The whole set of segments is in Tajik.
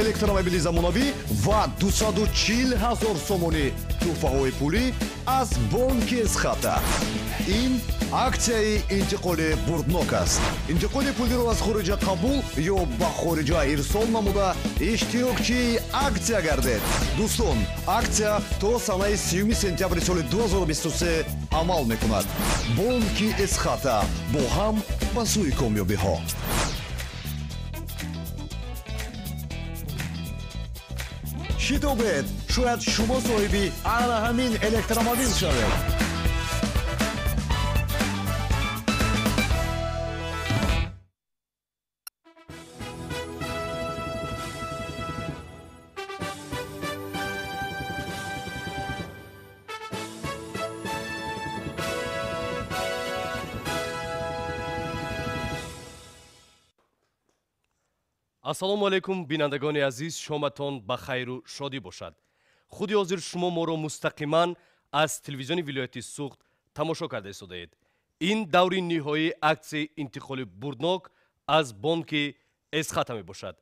электромобили замонавӣ ва 240 0 сомонӣ туҳфаҳои пулӣ аз бонки схата ин аксияи интиқоли бурднок аст интиқоли пулиро аз хориҷа қабул ё ба хориҷа ирсол намуда иштирокчии аксия гардед дӯстон аксия то санаи 3 сентябри соли 2023 амал мекунад бонки эсхата бо ҳам ба сӯи комёбиҳо Şidobet, Şuat Şumo Soybi, Ana Hamin Elektromobil Şövet. ассалому алайкум бинандагони азиз шоматон ба хайру шодӣ бошад худи ҳозир шумо моро мустақиман аз телевизиони вилояти суғд тамошо карда истодаед ин даври ниҳоии аксияи интиқоли бурднок аз бонки эсхата мебошад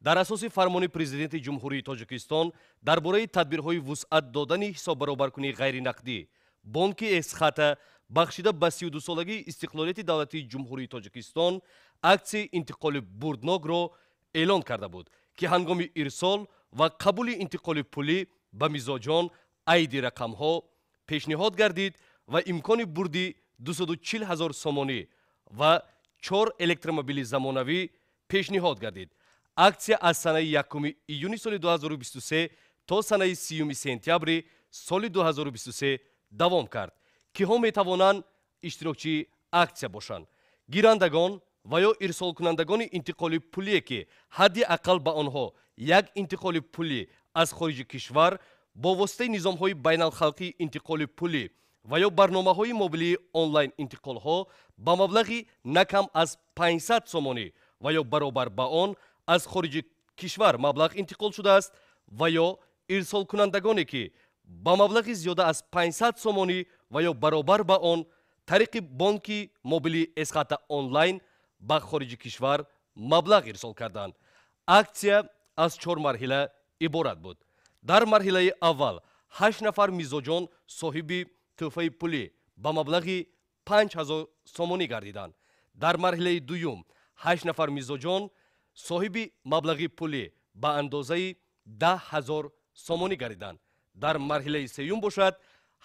дар асоси фармони президенти ҷумҳурии тоҷикистон дар бораи тадбирҳои вусъат додани ҳисоббаробаркунии ғайринақдӣ бонки эсхата бахшида ба сидусолагии истиқлолияти давлатии ҷумҳурии тоҷикистон аксияи интиқоли бурдногро эълон карда буд ки ҳангоми ирсол ва қабули интиқоли пулӣ ба мизоҷон айди рақамҳо пешниҳод гардид ва имкони бурди 240 ҳазор сомонӣ ва чор электромобили замонавӣ пешниҳод гардид аксия аз санаи 1 июни соли 2023 то санаи 3 сентябри соли 2023 давом кард киҳо метавонанд иштирокчии аксия бошанд гирандагон ва ё ирсолкунандагони интиқоли пулие ки ҳадди ақал ба онҳо як интиқоли пулӣ аз хориҷи кишвар бо воситаи низомҳои байналхалқии интиқоли пулӣ ва ё барномаҳои мобилии онлайн интиқолҳо ба маблағи на кам аз 500 сомонӣ ва ё баробар ба он аз хориҷи кишвар маблағ интиқол шудааст ва ё ирсолкунандагоне ки ба маблағи зиёда аз 500 сомонӣ ва ё баробар ба он тариқи бонки мобилии эсхата онлайн ба хориҷи кишвар маблағ ирсол карданд аксия аз чор марҳила иборат буд дар марҳилаи аввал ҳашт нафар мизоҷон соҳиби тӯҳфаи пулӣ ба маблағи 5000 сомонӣ гардиданд дар марҳилаи дуюм ҳашт нафар мизоҷон соҳиби маблағи пулӣ ба андозаи 10000 сомонӣ гардиданд дар марҳилаи сеюм бошад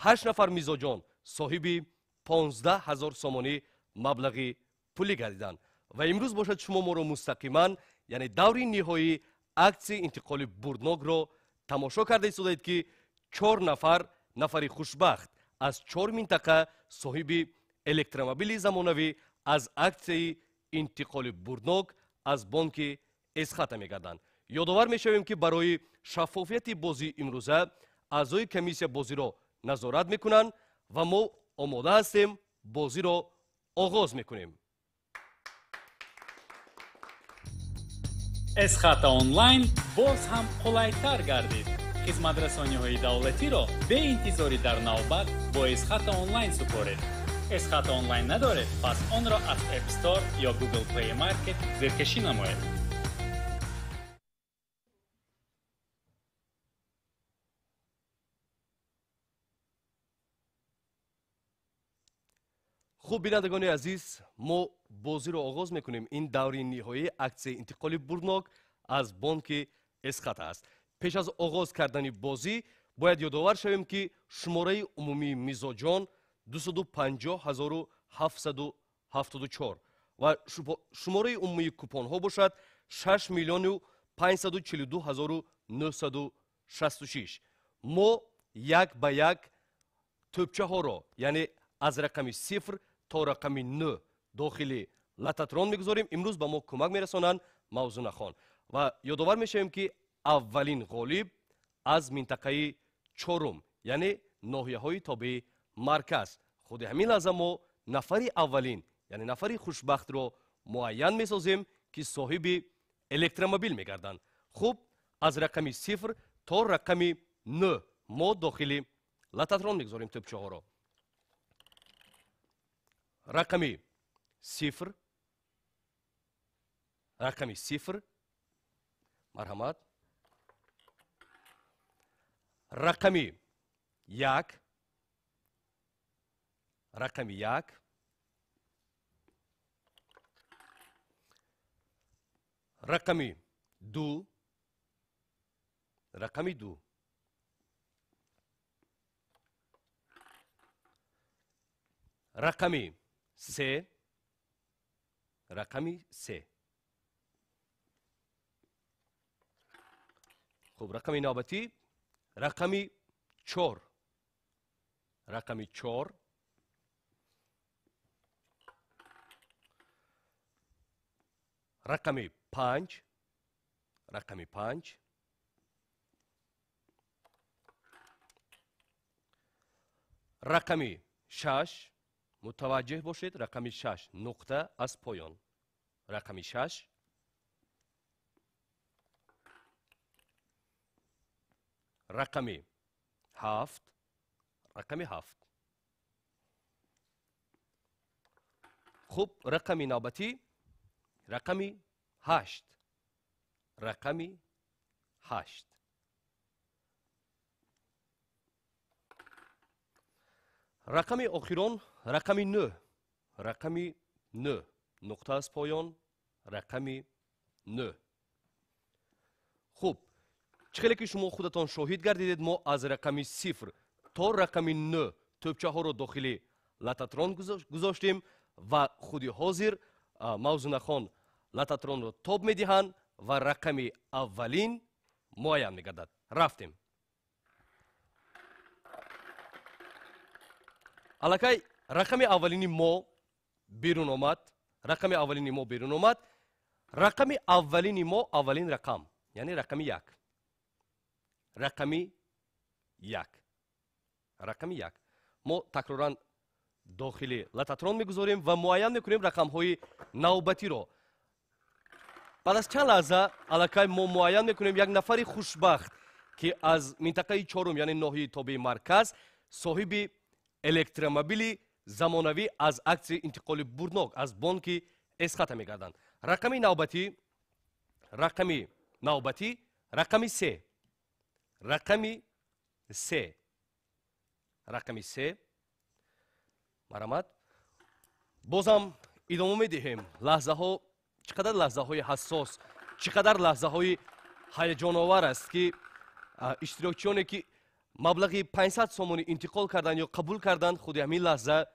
ҳашт нафар мизоҷон соҳиби 15000 сомонӣ маблағи пулӣ гардиданд ва имрӯз бошад шумо моро мустақиман яъне даври ниҳоии акси интиқоли бурдногро тамошо карда истодаед ки чор нафар нафари хушбахт аз чор минтақа соҳиби электромобили замонавӣ аз аксияи интиқоли бурдног аз бонки эсхата мегарданд ёдовар мешавем ки барои шаффофияти бозии имрӯза аъзои комиссия бозиро назорат мекунанд ва мо омода ҳастем бозиро оғоз мекунем эсхата онлайн боз ҳам қулайтар гардид хизматрасониҳои давлатиро беинтизорӣ дар навбат бо эсхата онлайн супоред эсхата онлайн надоред пас онро аз appstore ё google play market зиркашӣ намоед хуб бинандагони азиз мо бозиро оғоз мекунем ин даври ниҳоии аксияи интиқоли бурдноқ аз бонки эсхат аст пеш аз оғоз кардани бозӣ бояд ёдовар шавем ки шумораи умумии мизоҷон 25774 ва шумораи умумии купонҳо бошад 6 мллиону 542966 мо як ба як тӯбчаҳоро яъне аз рақами сифр то рақами н дохили лататрон мегузорем имрӯз ба мо кӯмак мерасонанд мавзунахон ва ёдовар мешавем ки аввалин ғолиб аз минтақаи чорум яъне ноҳияҳои тобеи марказ худи ҳамин лаҳза мо нафари аввалин яъне нафари хушбахтро муайян месозем ки соҳиби электромобил мегарданд хуб аз рақами сифр то рақами н мо дохили лататрон мегузорем тӯбчаҳоро رقمي صفر رقمي صفر مرحمات رقمي ياك رقمي ياك رقمي دو رقمي دو رقمي سه رقمی سه خوب رقمی نوبتی رقمی چور رقمی چور رقمی پنج رقمی پنج رقمی شش متوجه باشید رقم 6 نقطه از پیون رقم 6 رقم 7 رقم 7 خب رقم نوبتی رقم 8 رقم 8 рақами охирон рақами н рақами н нуқтааст поён рақами н хуб чӣ хеле ки шумо худатон шоҳид гардидед мо аз рақами сифр то рақами н тӯбчаҳоро дохили лататрон гузоштем ва худи ҳозир мавзунахон лататронро тоб медиҳанд ва рақами аввалин муайян мегардад рафтем аллакай рақами аввалини мо берун омад рақами аввалини мо берун омад рақами аввалини мо аввалин рақам яъне рақами як рақами як рақами як мо такроран дохили лататрон мегузорем ва муайян мекунем рақамҳои навбатиро баъд аз чанд лаҳза аллакай мо муайян мекунем як нафари хушбахт ки аз минтақаи чорум яъне ноҳияи тобеи марказ соҳиби электромобили замонавӣ аз акция интиқоли бурнок аз бонки эсхата мегарданд раами навбати раами навбатӣ раами се раами се раами се марҳамат бозам идома медиҳем лаҳзаҳо чӣ қадар лаҳзаҳои ҳассос чӣ қадар лаҳзаҳои ҳаяҷоновар аст ки иштирокчиёне ки маблағи 500 сомони интиқол кардан ё қабул кардан худи ҳамин лаҳза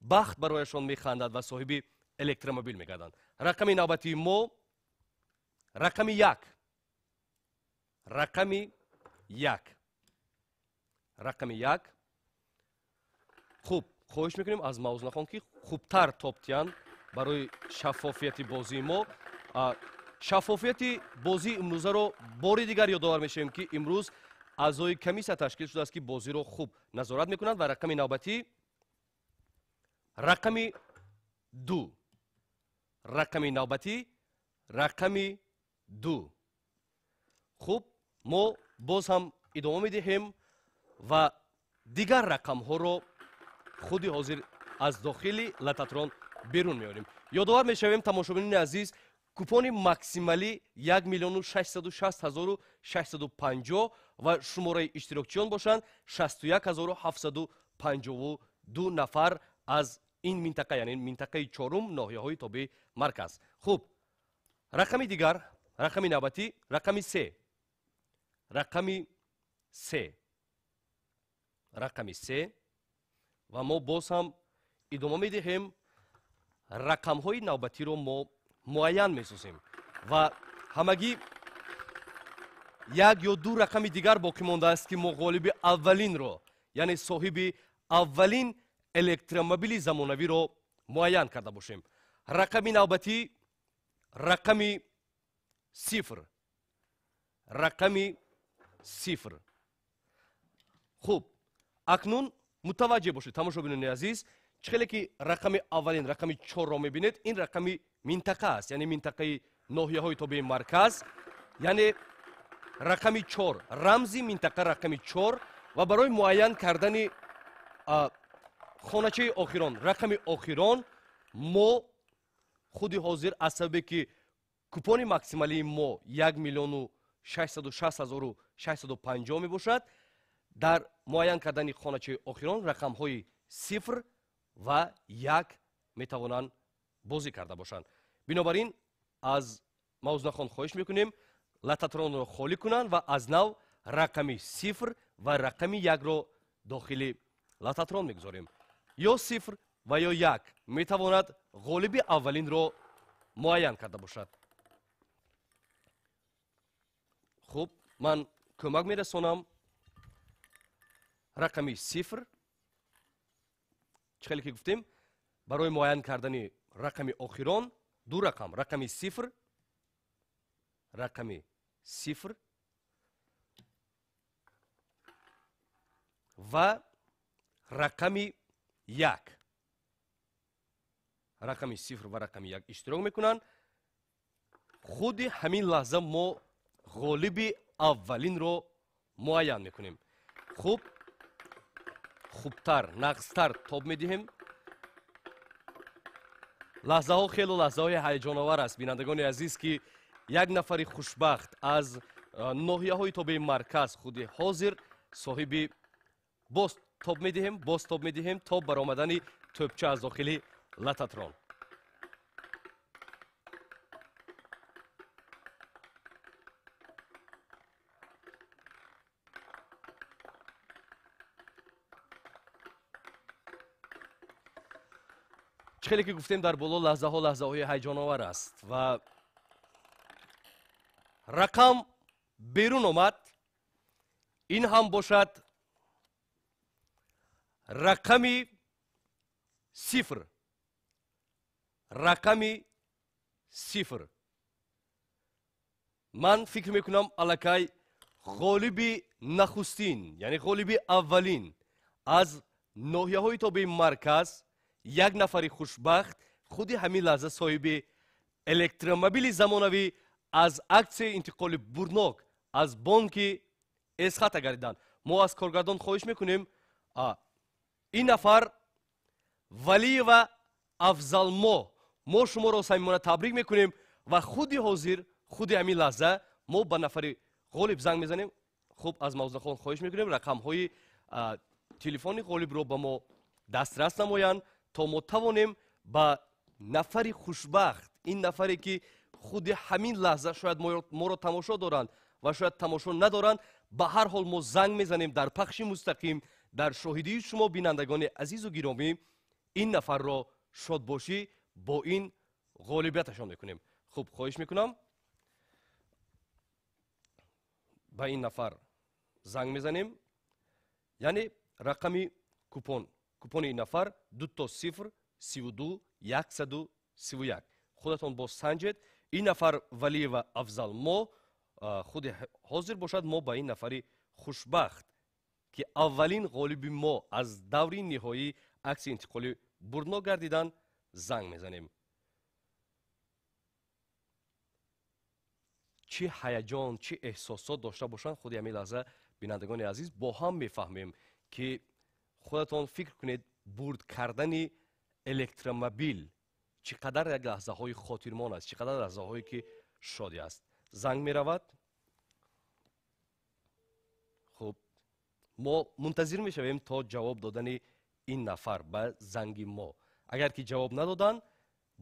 бахт барояшон механдад ва соҳиби электромобил мегардад рақами навбатии мо рақами як рақами як рақами як хуб хоҳиш мекунем аз мавзунахон ки хубтар топтиян барои шаффофияти бозии мо шаффофияти бозии имрӯзаро бори дигар ёдовар мешавем ки имрӯз аъзои комиссия ташкил шудааст ки бозиро хуб назорат мекунанд ва рақами навбатӣ рақами ду рақами навбатӣ рақами ду хуб мо боз ҳам идома медиҳем ва дигар рақамҳоро худи ҳозир аз дохили лататрон берун меорем ёдовар мешавем тамошобинони азиз купони максималӣ 1 млн 66 650 ва шумораи иштирокчиён бошанд 61 752 нафар аз ин минтақа яъне минтақаи чорум ноҳияҳои тобеи марказ хуб рақами дигар рақами навбатӣ рақами се рақами се рақами се ва мо боз ҳам идома медиҳем рақамҳои навбатиро мо муайян месозем ва ҳамагӣ як ё ду рақами дигар боқӣ мондааст ки мо ғолиби аввалинро яъне соҳиби аввалин электромобили замонавиро муайян карда бошем рақами навбатӣ рақами сифр рақами сифр хуб акнун متوجه باشید تماشا بینید عزیز чихеле ки рақами аввалин рақами чорро мебинед ин рақами минтақа аст яъне минтақаи ноҳияҳои тобеи марказ яъне рақами чор рамзи минтақа рақами чор ва барои муайян кардани хоначаи охирон рақами охирон мо худи ҳозир аз сабабе ки купони максималии мо як миллиону 66650 мебошад дар муайян кардани хоначаи охирон рақамҳои сифр ва як метавонанд бозӣ карда бошанд бинобар ин аз мавзунахон хоҳиш мекунем лататронро холӣ кунанд ва аз нав рақами сифр ва рақами якро дохили лататрон мегузорем ё сифр ва ё як метавонад ғолиби аввалинро муайян карда бошад хуб ман кӯмак мерасонам рақами сифр чӣ хеле ки гуфтем барои муайян кардани рақами охирон ду рақам рақами сифр рақами сифр ва рақами як рақами сифр ва рақами як иштирок мекунанд худи ҳамин лаҳза мо ғолиби аввалинро муайян мекунем хуб хубтар нақзтар тоб медиҳем лаҳзаҳо хело лаҳзаҳои ҳаяҷоновар аст бинандагони азиз ки як нафари хушбахт аз ноҳияҳои тобеи марказ худи ҳозир соҳиби боз тоб медиҳем боз тоб медиҳем тоб баромадани тӯбча аз дохили лататрон хеле ки гуфтем дар боло лаҳзаҳо лаҳзаҳои ҳайҷоновар аст ва рақам берун омад ин ҳам бошад рақами сифр рақами сифр ман фикр мекунам аллакай ғолиби нахустин яъне ғолиби аввалин аз ноҳияҳои то бе марказ як нафари хушбахт худи ҳамин лаҳза соҳиби электромобили замонавӣ аз аксияи интиқоли бурнок аз бонки эсхата гардиданд мо аз коргардон хоҳиш мекунем ин нафар валиева афзалмо мо шуморо самимона табрик мекунем ва худи ҳозир худи ҳамин лаҳза мо ба нафари ғолиб занг мезанем хуб аз мавзудахон хоҳиш мекунем рақамҳои телефони ғолибро ба мо дастрас намоянд تا ما توانیم با نفر خوشبخت این نفری که خود همین لحظه شاید ما را تماشا دارند و شاید تماشا ندارند به هر حال ما زنگ میزنیم در پخش مستقیم در شاهدی شما بینندگان عزیز و گرامی این نفر را شاد باشی با این غالبیتشان میکنیم خوب خواهش میکنم با این نفر زنگ میزنیم یعنی رقمی کوپون купони ин нафар дуто сифр сиду яксаду сиву як худатон боз санҷед ин нафар вали ва афзал мо худи ҳозир бошад мо ба ин нафари хушбахт ки аввалин ғолиби мо аз даври ниҳоии акси интиқоли бурно гардидан занг мезанем чӣ ҳаяҷон чӣ эҳсосот дошта бошанд худи ҳамин лаҳза бинандагони азиз бо ҳам мефаҳмем ки худатон фикр кунед бурд кардани электромобил чӣ қадар як лаҳзаҳои хотирмон аст чӣ қадар лаҳзаҳое ки шоди аст занг меравад хуб мо мунтазир мешавем то ҷавоб додани ин нафар ба занги мо агар ки ҷавоб надодан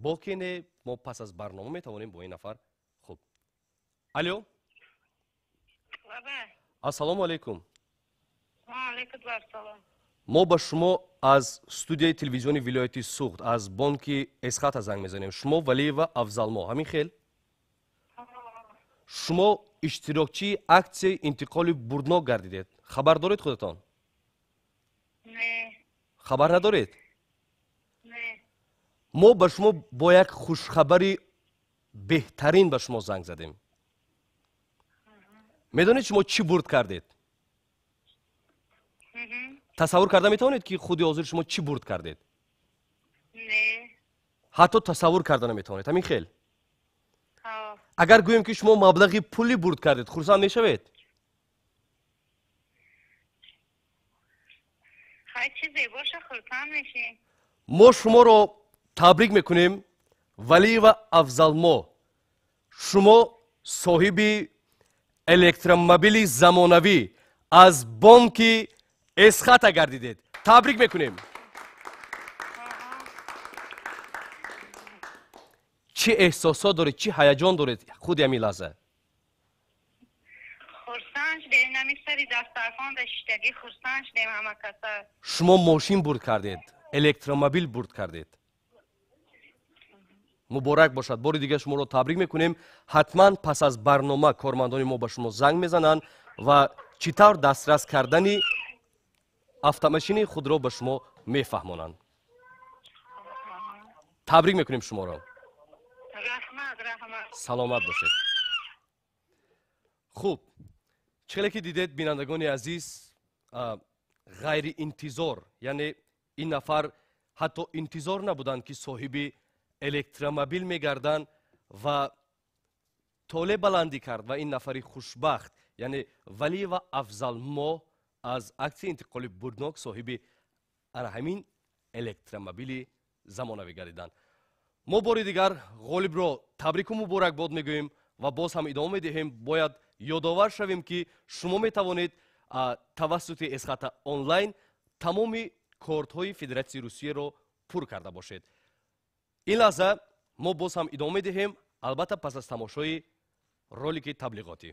боке не мо пас аз барнома метавонем бо ин нафар хуб алло ассалому алейкум алейкум ассалом мо ба шумо аз студияи телевизиони вилояти суғд аз бонки эсхата занг мезанем шумо валиева афзалмо ҳамин хел шумо иштирокчии аксияи интиқоли бурдно гардидед хабар доред худатон хабар надоред мо ба шумо бо як хушхабари беҳтарин ба шумо занг задем медонед шумо чӣ бурд кардед тасаввур карда метавонед ки худи ҳозир шумо чӣ бурд кардед не ҳатто тасаввур карда наметавонед ҳамин хел агар гӯем ки шумо маблағи пулӣ бурд кардед хурсанд мешавед мо шуморо табрик мекунем вали ва афзалмо шумо соҳиби электромобили замонавӣ аз бонки эсхата гардидед табрик мекунем чӣ эҳсосо доред чӣ ҳаяҷон доред худи ҳамин лаҳза шумо мошин бурд кардед электромобил бурд кардед муборак бошад бори дигар шуморо табрик мекунем ҳатман пас аз барнома кормандони мо ба шумо занг мезананд ва чӣ тавр дастрас кардани автомашини худро ба шумо мефаҳмонанд табрик мекунем шуморо саломат бошед хуб чихеле ки дидед бинандагони азиз ғайриинтизор яъне ин нафар ҳатто интизор набуданд ки соҳиби электромобил мегарданд ва толе баландӣ кард ва ин нафари хушбахт яъне валиева афзал моҳ аз акция интиқоли бурдок соҳиби ана ҳамин электромобили замонавӣ гардиданд мо бори дигар ғолибро табрику муборакбод мегӯем ва боз ҳам идома медиҳем бояд ёдовар шавем ки шумо метавонед тавассути эсхата онлайн тамоми кортҳои федератсияи русияро пур карда бошед ин лаҳза мо боз ҳам идома медиҳем албатта пас аз тамошои ролики таблиғотӣ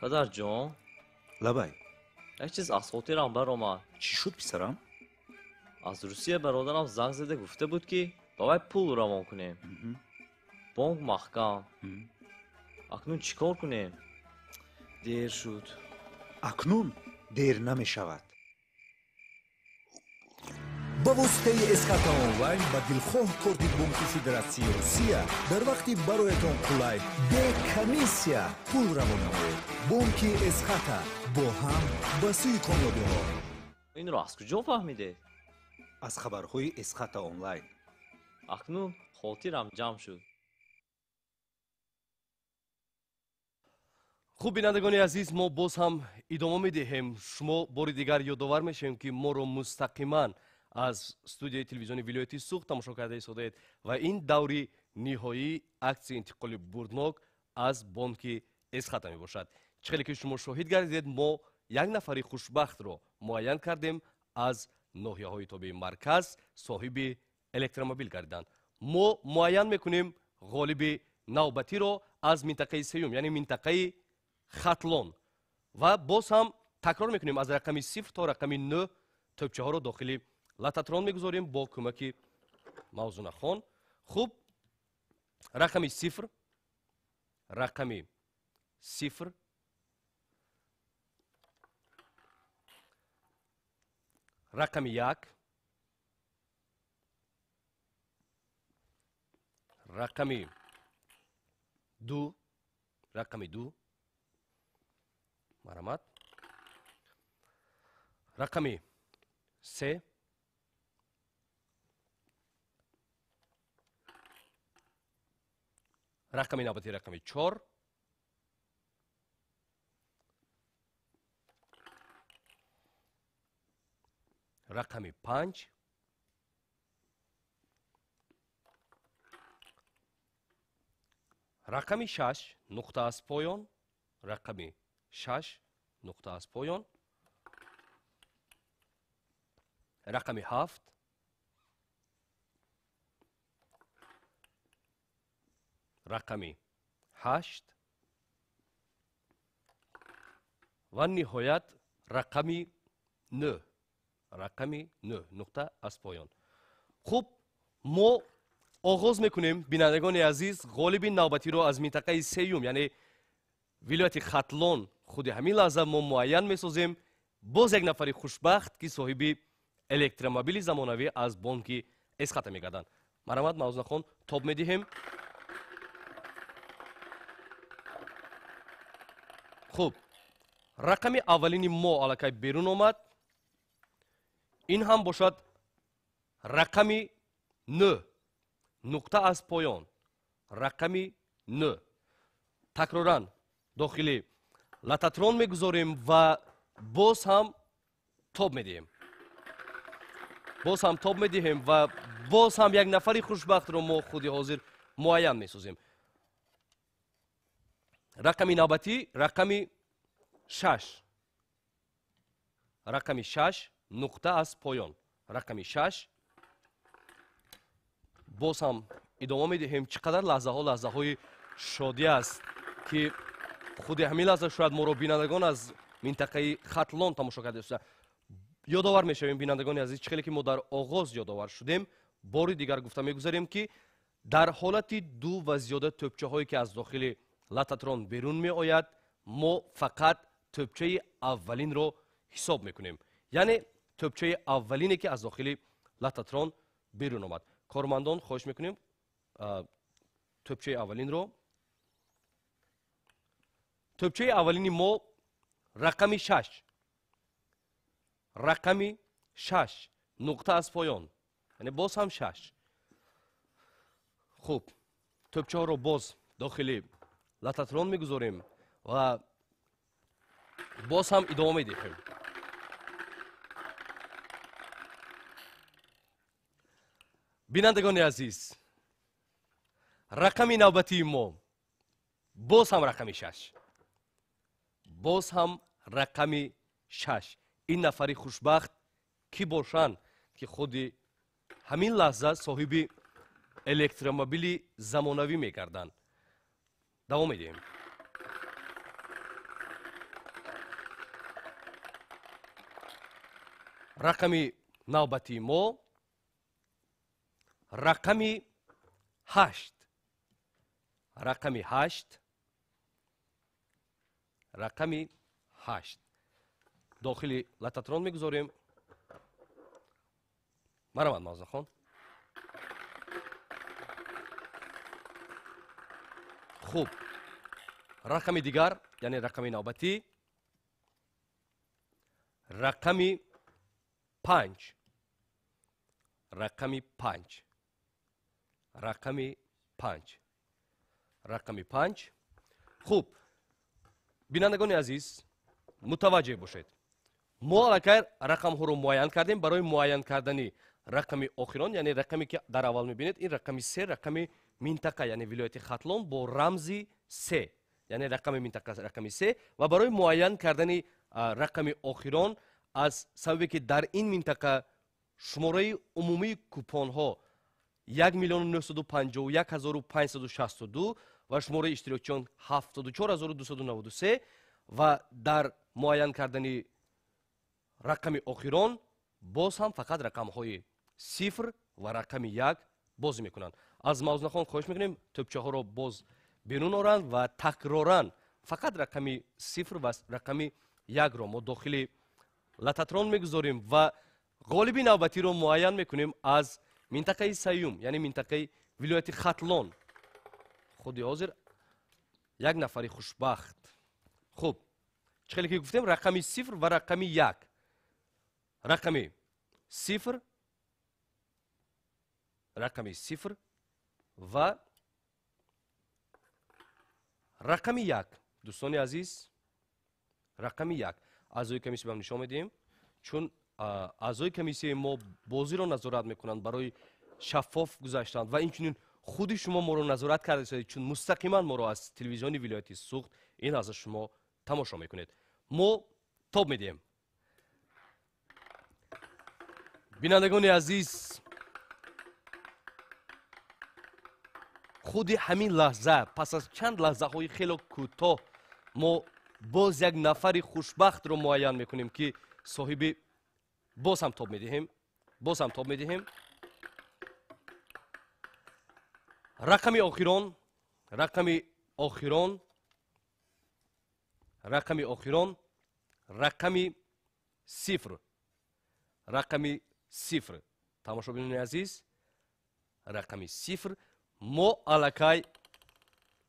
падарҷон лабай як чиз аз хотирам баромад чӣ шуд писарам аз русия бародарам занг зада гуфта буд ки ба вай пул равон кунем бонк маҳкам акнун чӣ кор кунем дер шуд акнун дер намешавад ба воситаи эсхата онлайн ба дилхоҳ корди бомкуши дарасии русия дар вақти бароятон қулай бе комиссия пул равон намоед бонки эсхата бо ҳам ба сӯи комёбиҳо инро аз куҷо фаҳмиде аз хабарҳои эсхата онлайн акнун хотирам ҷамъ шуд хуб бинандагони азиз мо боз ҳам идома медиҳем шумо бори дигар ёдовар мешавем ки моро мустақиман аз студияи телевизиони вилоятии суғ тамошо карда истодаед ва ин даври ниҳоии аксияи интиқоли бурднок аз бонки эсхата мебошад чӣ хеле ки шумо шоҳид гардидед мо як нафари хушбахтро муайян кардем аз ноҳияҳои тобеи марказ соҳиби электромобил гардидан мо муайян мекунем ғолиби навбатиро аз минтақаи сеюм яъне минтақаи хатлон ва боз ҳам такрор мекунем аз рақами сифр то рақами нӯ тӯбчаҳоро дохили лататрон мегузорем бо кӯмаки мавзунахон хуб рақами сифр рақами сифр рақами як рақами ду рақами ду марҳамат рақами се رقم نوبتی رقم چهار رقم پنج رقم شش نقطه از پایان رقم شش نقطه از پایان رقم هفت рақами ҳашт ва ниҳоят рақами ну рақами ну нуқта аз поён хуб мо оғоз мекунем бинандагони азиз ғолиби навбатиро аз минтақаи сеюм яъне вилояти хатлон худи ҳамин лаҳза мо муайян месозем боз як нафари хушбахт ки соҳиби электромобили замонавӣ аз бонки эсхата мегарданд марҳамат мавзунахон тоб медиҳем хуб рақами аввалини мо аллакай берун омад ин ҳам бошад рақами н нуқта аз поён рақами н такроран дохили лататрон мегузорем ва боз ҳам тоб медиҳем боз ҳам тоб медиҳем ва боз ҳам як нафари хушбахтро мо худи ҳозир муайян месозем рақами навбатӣ рақами шаш рақами шаш нуқта аз поён рақами шаш боз ҳам идома медиҳем чӣ қадар лаҳзаҳо лаҳзаҳои шодӣ аст ки худи ҳамин лаҳза шояд моро бинандагон аз минтақаи хатлон тамошо карда ёда ёдовар мешавем бинандагони азиз чӣ хеле ки мо дар оғоз ёдовар шудем бори дигар гуфта мегузарем ки дар ҳолати ду ва зиёда тӯбчаҳое ки аз дохили لاتاترون بیرون می آید ما فقط تبچه اولین رو حساب میکنیم یعنی تبچه اولینی که از داخل لاتاترون بیرون آمد کارمندان خواهش میکنیم تبچه اولین رو تبچه اولینی ما رقم شش رقمی شش نقطه از پایان یعنی باز هم 6 خوب، تبچه ها رو باز داخلی лататрон мегузорем ва боз ҳам идома медиҳем бинандагони азиз рақами навбатии мо боз ҳам рақами шаш боз ҳам рақами шаш ин нафари хушбахт кӣ бошанд ки худи ҳамин лаҳза соҳиби электромобили замонавӣ мегарданд давом медиҳем рақами навбатии мо рақами ҳашт рақами ҳашт рақами ҳашт дохили лататрон мегузорем бароман мавзахон خوب رقم دیگر یعنی رقم نوبتی رقم پنج رقم پنج رقم پنج رقم پنج خوب بینندگان عزیز متوجه باشید ما علاکر رقم ها رو معین کردیم برای معین کردنی رقم آخران یعنی رقمی که در اول میبینید این رقم سه رقم минтақа яъне вилояти хатлон бо рамзи се яъне рақами минтақа рақами се ва барои муайян кардани рақами охирон аз сабабе ки дар ин минтақа шумораи умумии купонҳо 1951562 ва шумораи иштирокчиён 74293 ва дар муайян кардани рақами охирон боз ҳам фақат рақамҳои сифр ва рақами як бозӣ мекунанд аз мавзинахон хоҳиш мекунем тӯбчаҳоро боз берун оранд ва такроран фақат рақами сифр ва рақами якро мо дохили лататрон мегузорем ва ғолиби навбатиро муайян мекунем аз минтақаи саюм яъне минтақаи вилояти хатлон худи ҳозир як нафари хушбахт хуб чихеле ки гуфтем рақами сифр ва рақами як рақами сифр рақами сифр و رقم یک دوستان عزیز رقم یک اعضای کمیسی به نشان میدیم چون اعضای کمیسی ما بازی را نظارت میکنند برای شفاف گذاشتند و اینچنین خود شما ما را نظارت کرده چون مستقیما ما را از تلویزیون ویلایتی سوخت این از شما تماشا میکنید ما تاب میدیم بینندگان عزیز худи ҳамин лаҳза пас аз чанд лаҳзаҳои хело кӯтоҳ мо боз як нафари хушбахтро муайян мекунем ки соҳиби боз ҳам тоб медиҳем боз ҳам тоб медиҳем рақами охирон рақами охирон рақами охирон рақами сифр рақами сифр тамошобинони азиз рақами сифр мо аллакай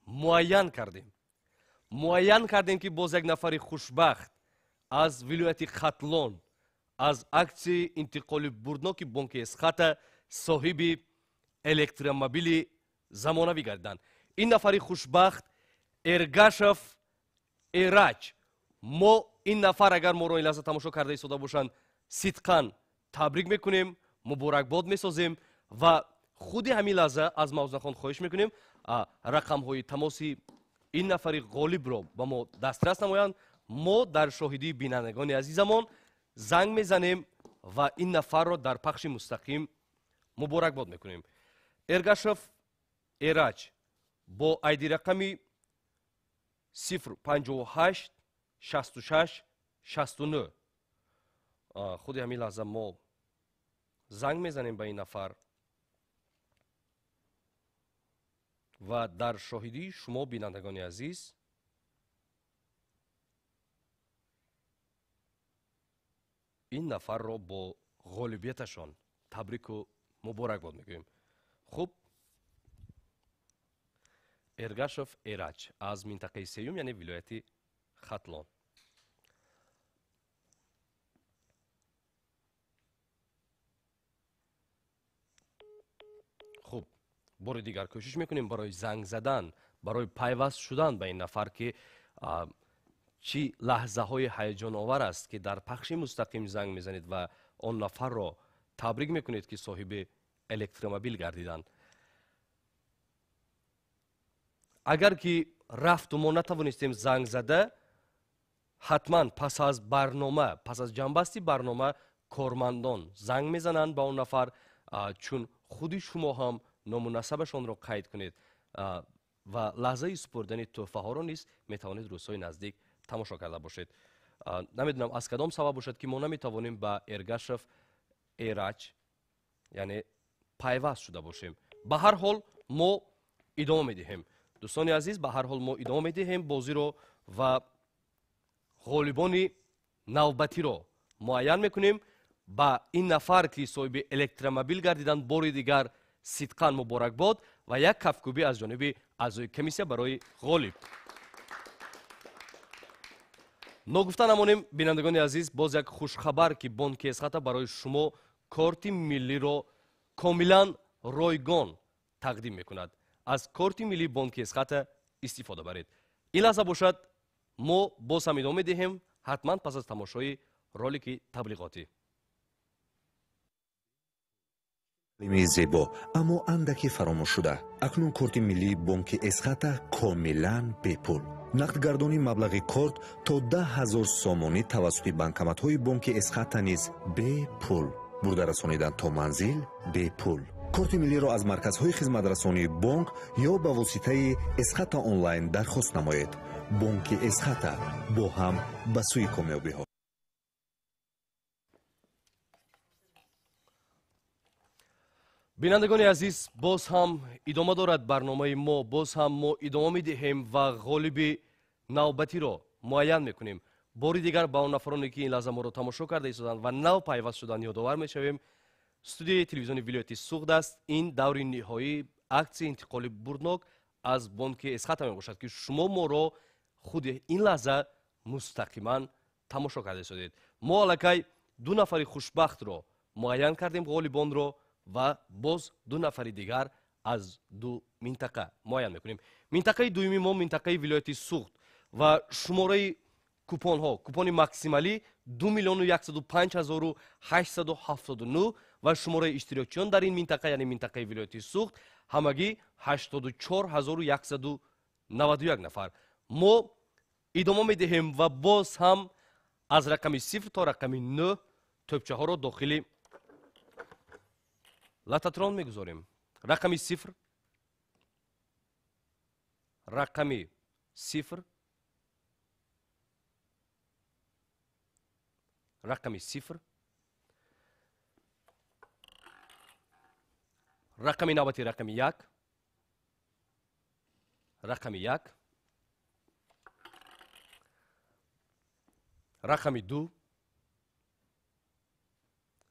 муайян кардем муайян кардем ки боз як нафари хушбахт аз вилояти қатлон аз акцияи интиқоли бурдноки бонки эсхата соҳиби электромобили замонавӣ гардиданд ин нафари хушбахт эргашов эрач мо ин нафар агар моро ин лаҳза тамошо карда истода бошанд сидқан табрик мекунем муборакбод месозем ва худи ҳамин лаҳза аз мавзӯъхон хоҳиш мекунем рақамҳои тамоси ин нафари ғолибро ба мо дастрас намоянд мо дар шоҳидии бинандагони азизамон занг мезанем ва ин нафарро дар пахши мустақим муборакбод мекунем эргашов эрач бо айди рақами сифр 58 66 69 худи ҳамин лаҳза мо занг мезанем ба ин нафар ва дар шоҳидии шумо бинандагони азиз ин нафарро бо ғолибияташон табрику муборакбод мегӯем хуб эргашов эрач аз минтақаи сеюм яъне вилояти хатлон бори дигар кӯшиш мекунем барои занг задан барои пайваст шудан ба ин нафар ки чӣ лаҳзаҳои ҳаяҷоновар аст ки дар пахши мустақим занг мезанед ва он нафарро табрик мекунед ки соҳиби электромобил гардиданд агар ки рафту мо натавонистем занг зада ҳатман пас аз барнома пас аз ҷамъбасти барнома кормандон занг мезананд ба он нафар чун худи шумо ҳам номунасабашонро қайд кунед ва лаҳзаи супурдани тӯҳфаҳоро низ метавонед рӯзҳои наздик тамошо карда бошед намедонам аз кадом сабаб бошад ки мо наметавонем ба эргашев эрач яъне пайваст шуда бошем ба ҳар ҳол мо идома медиҳем дӯстони азиз ба ҳар ҳол мо идома медиҳем бозиро ва ғолибони навбатиро муайян мекунем ба ин нафар ки соҳиби электромобил гардидан бори дигар сидқан муборакбод ва як кафкубӣ аз ҷониби аъзои комиссия барои ғолиб ногуфта намонем бинандагони азиз боз як хушхабар ки бонки эсхата барои шумо корти миллиро комилан ройгон тақдим мекунад аз корти милли бонки эсхата истифода баред ин лаҳза бошад мо боз ҳам идома медиҳем ҳатман пас аз тамошои ролики таблиғотӣ ми зебо аммо андаке фаромӯш шуда акнун корти миллии бонки эсхата комилан бепул нақдгардони маблағи корт то даҳазор сомонӣ тавассути банкоматҳои бонки эсхата низ бепул бурдарасонидан то манзил бепул корти миллиро аз марказҳои хизматрасонии бонк ё ба воситаи эсхата онлайн дархост намоед бонки эсхата бо ҳам ба сӯи комёбиҳо бинандагони азиз боз ҳам идома дорад барномаи мо боз ҳам мо идома медиҳем ва ғолиби навбатиро муайян мекунем бори дигар ба он нафароне ки ин лаҳза моро тамошо карда истоданд ва нав пайваст шуданд ёдовар мешавем студияи телевизиони вилояти суғд аст ин даври ниҳоии аксияи интиқоли бурдноқ аз бонки эсхата мебошад ки шумо моро худи ин лаҳза мустақиман тамошо карда истодед мо аллакай ду нафари хушбахтро муайян кардем ғолибонро ва боз ду нафари дигар аз ду минтақа муайян мекунем минтақаи дуюми мо минтақаи вилояти суғд ва шумораи купонҳо купони максималӣ ду миллиону яксаду панҷ ҳазору ҳаштсаду ҳафтоду ну ва шумораи иштирокчиён дар ин минтақа яъне минтақаи вилояти суғд ҳамагӣ ҳаштоду чор ҳазору яксаду наваду як нафар мо идома медиҳем ва боз ҳам аз рақами сифр то рақами нӯ тӯбчаҳоро дохили لاتاترون میگذاریم رقمی صفر رقمی صفر رقمی صفر رقمی نوبتی رقمی یک رقمی یک رقمی دو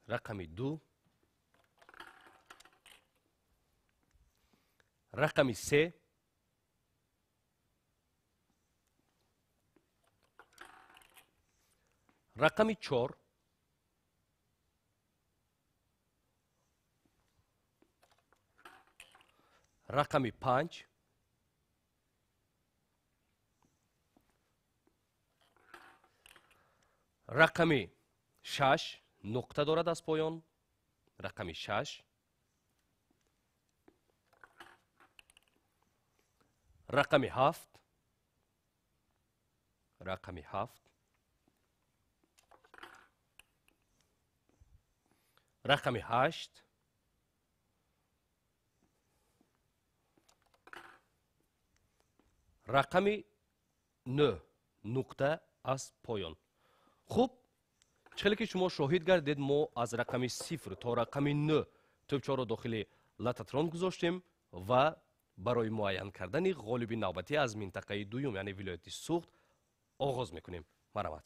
رقمی دو رقم 3 رقم 4 رقم 5 رقم 6 نقطه دارد از پایان رقم 6 رقم هفت رقم هفت رقم هشت رقم نه نقطه از پایان خوب چه که شما شاهید گردید ما از رقم صفر تا رقم نه تپچه را داخل لاتاترون گذاشتیم و барои муайян кардани ғолиби навбатӣ аз минтақаи дуюм яъне вилояти суғд оғоз мекунем маромад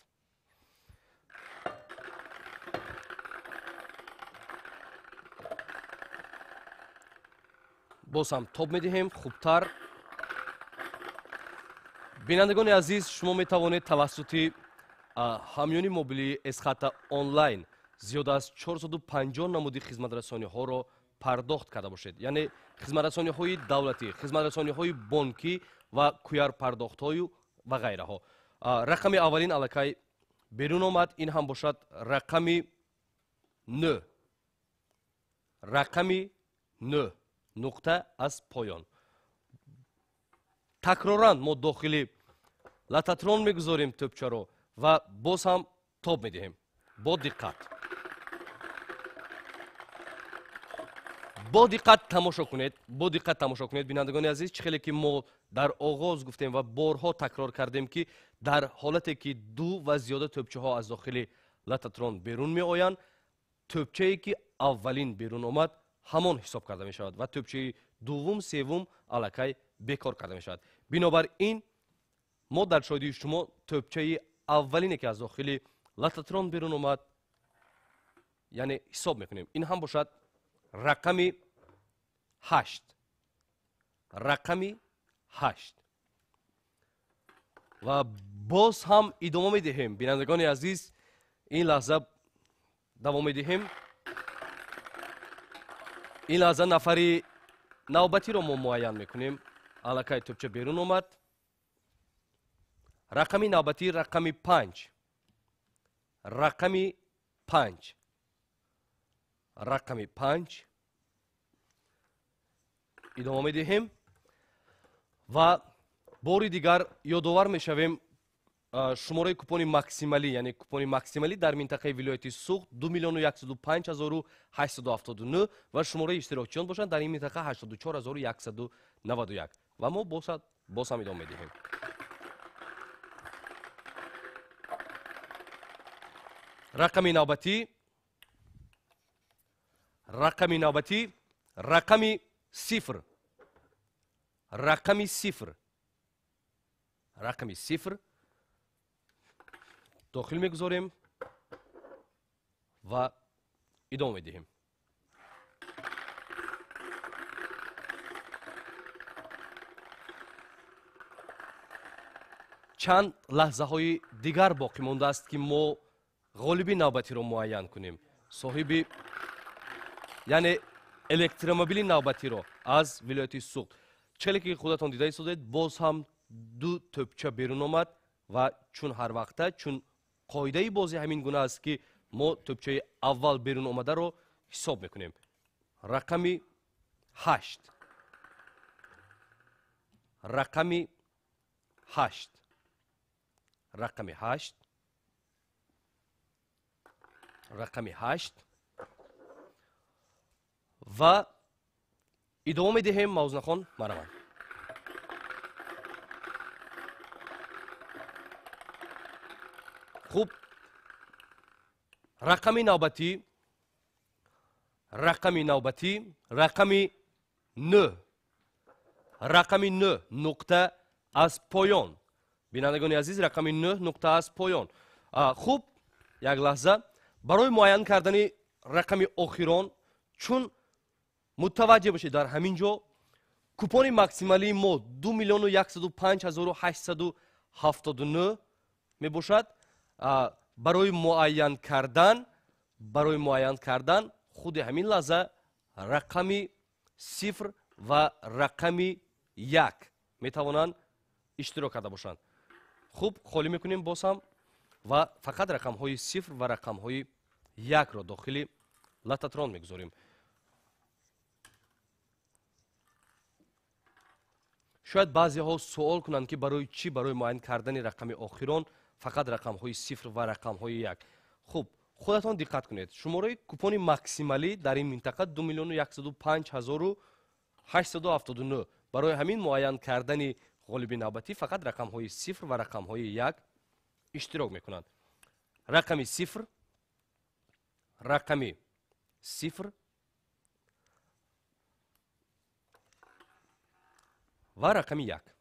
боз ҳам тоб медиҳем хубтар бинандагони азиз шумо метавонед тавассути ҳамёни мобилии эсхата онлайн зиёда аз 45 намуди хизматрасониҳоро пардохт карда бошед яъне хизматрасониҳои давлатӣ хизматрасониҳои бонкӣ ва куярпардохтҳою ва ғайраҳо рақами аввалин аллакай берун омад ин ҳам бошад рақами н рақами н нуқта аз поён такроран мо дохили лататрон мегузорем тӯбчаро ва боз ҳам тоб медиҳем бо диққат бо диққат тамошо кунед бо диққат тамошо кунед бинандагони азиз чӣ хеле ки мо дар оғоз гуфтем ва борҳо такрор кардем ки дар ҳолате ки ду ва зиёда тӯбчаҳо аз дохили лататрон берун меоянд тӯбчае ки аввалин берун омад ҳамон ҳисоб карда мешавад ва тӯбчаи дуввум севум аллакай бекор карда мешавад бинобар ин мо дар шоҳидии шумо тӯбчаи аввалине ки аз дохили лататрон берун омад яъне ҳисоб мекунем ин ҳам бошад рақами ҳашт рақами ҳашт ва боз ҳам идома медиҳем бинандагони азиз ин лаҳза давом медиҳем ин лаҳза нафари навбатиро мо муайян мекунем аллакай тӯбча берун омад рақами навбатӣ рақами панҷ рақами панҷ рақами панҷ идома медиҳем ва бори дигар ёдовар мешавем шумораи купони максималӣ яъне купони максималӣ дар минтақаи вилояти суғд ду миллиону яксаду панҷ ҳазору ҳаштоду ҳафтоду нӯ ва шумораи иштирокчиён бошанд дар ин минтақа ҳаштоду чор ҳазору яксаду наваду як ва мо боз ҳам идома медиҳем рақами навбатӣ рақами навбатӣ рақами сифр рақами сифр рақами сифр дохил мегузорем ва идома медиҳем чанд лаҳзаҳои дигар боқӣ мондааст ки мо ғолиби навбатиро муайян кунем соҳиби یعنی الکترومبیلی نوبتی رو از ولایتی سوخت چلی که خودتان دیده ایستادید باز هم دو تپچه بیرون آمد و چون هر وقته چون قایده بازی همین گونه است که ما توپچه اول بیرون آمده رو حساب میکنیم رقمی هشت رقمی هشت رقمی هشت رقمی هشت و ادامه دهیم هم موزنخون مرمان خوب رقمی نوبتی رقمی نوبتی رقمی ن رقمی ن نقطه از پویان بینانگونی عزیز رقمی ن نقطه از پایان. خوب یک لحظه برای معاین کردنی رقمی اخیران چون متوجه باشید در همین جا کوپن ماکسیمالی ما 2 میلیون و 105879 می باشد برای معین کردن برای معین کردن خود همین لحظه رقمی صفر و رقمی یک می توانند اشتراک کرده باشند خوب خالی میکنیم باسم و فقط رقم های صفر و رقم های یک را داخل لاتاترون میگذاریم шояд баъзеҳо суол кунанд ки барои чӣ барои муайян кардани рақами охирон фақат рақамҳои сифр ва рақамҳои як хуб худатон диққат кунед шумораи купони максималӣ дар ин минтақа ду миллион яксаду панҷ ҳазору ҳаштсаду ҳафтоду нӯ барои ҳамин муайян кардани ғолиби навбатӣ фақат рақамҳои сифр ва рақамҳои як иштирок мекунанд рақами сифр рақами сифр ва рақами як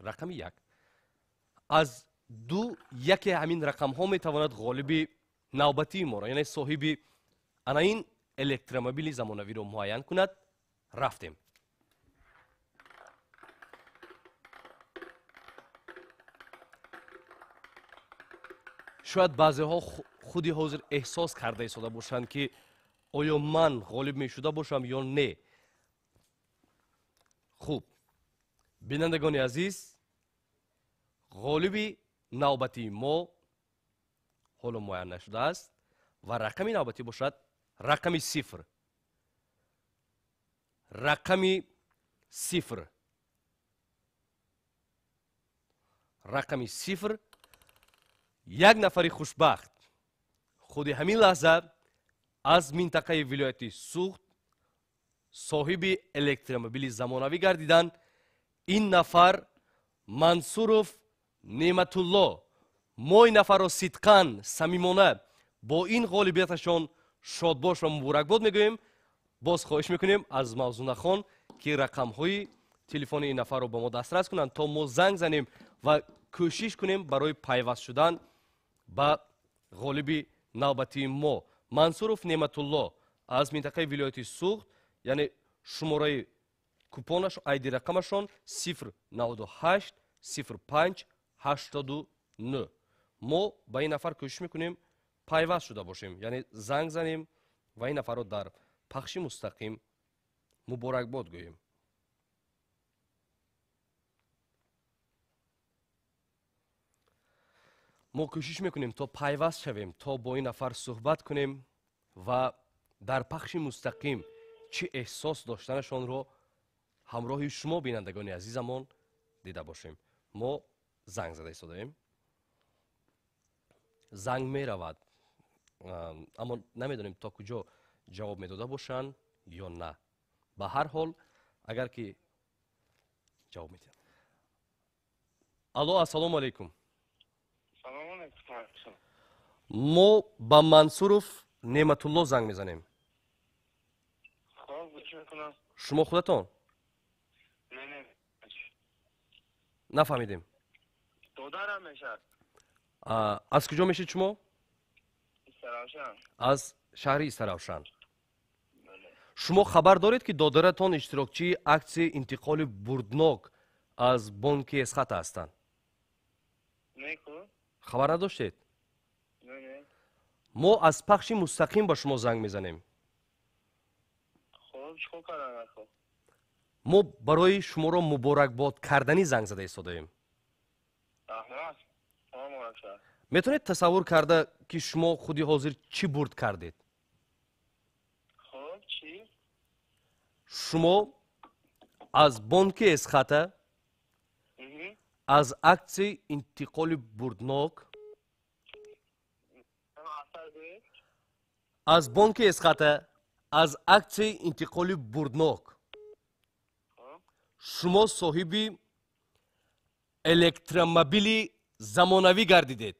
рақами як аз ду яке ҳамин рақамҳо метавонад ғолиби навбатии моро яъне соҳиби ана ин электромобили замонавиро муайян кунад рафтем шояд баъзеҳо худи ҳозир эҳсос карда истода бошанд ки оё ман ғолиб мешуда бошам ё не хуб бинандагони азиз ғолиби навбатии мо ҳоло муайян нашудааст ва рақами навбатӣ бошад рақами сифр рақами сифр рақами сифр як нафари хушбахт худи ҳамин лаҳза аз минтақаи вилояти суғд соҳиби электромобили замонавӣ гардиданд ин нафар мансуров неъматулло мои нафарро сидқан самимона бо ин ғолибияташон шодбош ва мубуракбод мегӯем боз хоҳиш мекунем аз мавзунахон ки рақамҳои телефони ин нафарро ба мо дастрас кунанд то мо занг занем ва кӯшиш кунем барои пайваст шудан ба ғолиби навбатии мо мансуров неъматулло аз минтақаи вилояти суғд яъне шумораи کوپونش ایدی رقمشون سیفر 05 هشت سیفر ما با این نفر کوشش میکنیم پیوست شده باشیم یعنی زنگ زنیم و این نفر رو در پخشی مستقیم مبارک باد گوییم ما کوشش میکنیم تا پایواز شویم تا با این نفر صحبت کنیم و در پخشی مستقیم چه احساس داشتنشان رو ҳамроҳи шумо бинандагони азизамон дида бошем мо занг зада истодаем занг меравад аммо намедонем то куҷо ҷавоб медода бошанд ё на ба ҳар ҳол агар ки ҷавоб медиҳад ало ассалому алайкум мо ба мансуров нематулло занг мезанем шумо худатон нафаҳмидем додарам мешавад аз куҷо мешавед шумо истаравшан аз шаҳри истаравшан шумо хабар доред ки додаратон иштирокчии аксияи интиқоли бурднок аз бонки эсхата ҳастанд хабар надоштед мо аз пахши мустақим ба шумо занг мезанем мо барои шуморо муборакбод карданӣ занг зада истодаем метавонед тасаввур карда ки шумо худи ҳозир чӣ бурд кардед шумо аз бонки эсхата аз аксияи интиқоли бурднок аз бонки эсхата аз аксияи интиқоли бурднок شما صاحبی الکترومبیلی زمانوی گردیدید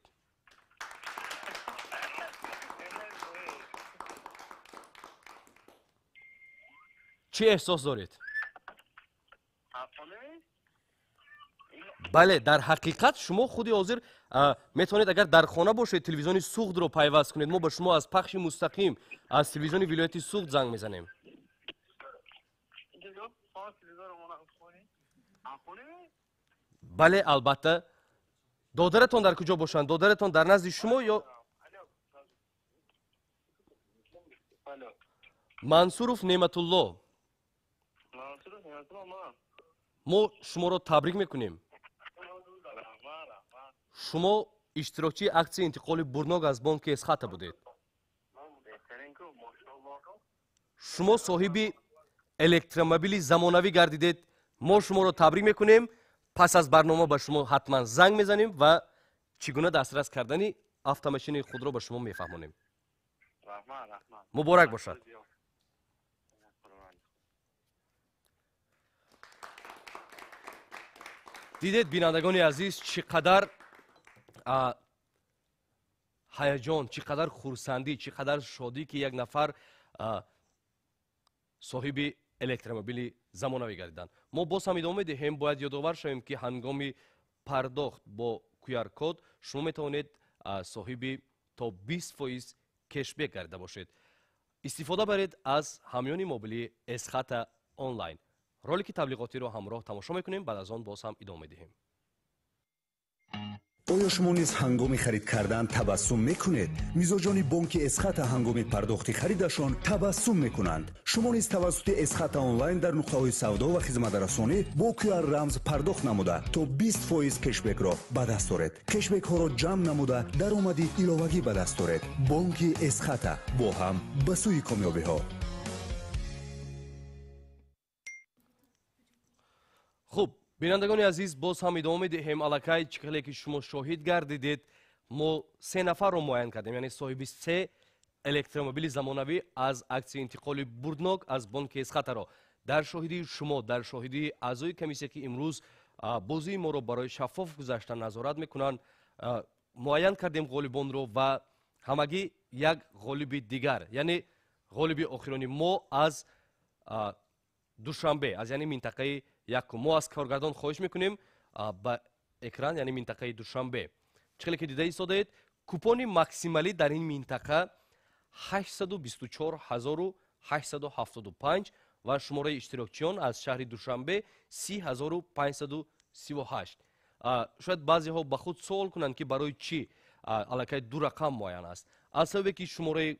چی احساس دارید؟ بله در حقیقت شما خودی حاضر میتونید اگر در خانه باشید تلویزیونی سوخت رو پیوست کنید ما با شما از پخش مستقیم از تلویزیونی ویلایتی سوخت زنگ میزنیم бале албатта додаратон дар куҷо бошанд додаратон дар назди шумо ё мансуров неъматулло мо шуморо табрик мекунем шумо иштирокчии аксияи интиқоли бурног аз бонки эсхата будед шумо соҳиби электромобили замонавӣ гардидед мо шуморо табрик мекунем пас аз барнома ба шумо ҳатман занг мезанем ва чӣ гуна дастрас кардани автомашини худро ба шумо мефаҳмонем муборак бошад дидед бинандагони азиз чӣ қадар ҳаяҷон чӣ қадар хурсандӣ чӣ қадар шодӣ ки як нафар соҳиби электромобили زمانوی گردیدند ما با سم ادامه دهیم باید یادآور شویم که هنگامی پرداخت با کیوآر شما می توانید صاحب تا 20 فیصد کش بگرده کرده باشید استفاده برید از همیون موبیلی اسخط آنلاین رولی که تبلیغاتی رو همراه تماشا میکنیم بعد از آن باز هم ادامه آیا شما نیز هنگامی خرید کردن تبسم میکنید؟ میزاجانی بانک اسخط هنگامی پرداختی خریدشان تبسم میکنند. شما نیز توسط اسخط آنلاین در نقطه های سودا و خدمت رسانی با کیار رمز پرداخت نموده تا 20 فایز کشبک را به دست دارید. کشبک ها را جمع نموده در اومدی ایلاوگی به دست دارید. بانک اسخط با هم به سوی کامیابی ها. خوب бинандагони азиз боз ҳам идома медиҳем аллакай чӣ кале ки шумо шоҳид гардидед мо се нафарро муайян кардем яъне соҳиби се электромобили замонавӣ аз аксияи интиқоли бурднок аз бонки эсхатаро дар шоҳидии шумо дар шоҳидии аъзои комиссия ки имрӯз бозии моро барои шаффоф гузашта назорат мекунанд муайян кардем ғолибонро ва ҳамагӣ як ғолиби дигар яъне ғолиби охирони мо аз душанбе аз яъне минтақаи яку мо аз коргардон хоҳиш мекунем ба экран яъне минтақаи душанбе чӣ хеле ки дида истодаед купони максималӣ дар ин минтақа 824875 ва шумораи иштирокчиён аз шаҳри душанбе 30538 шояд баъзеҳо ба худ суол кунанд ки барои чӣ аллакай ду рақам муайян аст аз сабабе ки шумораи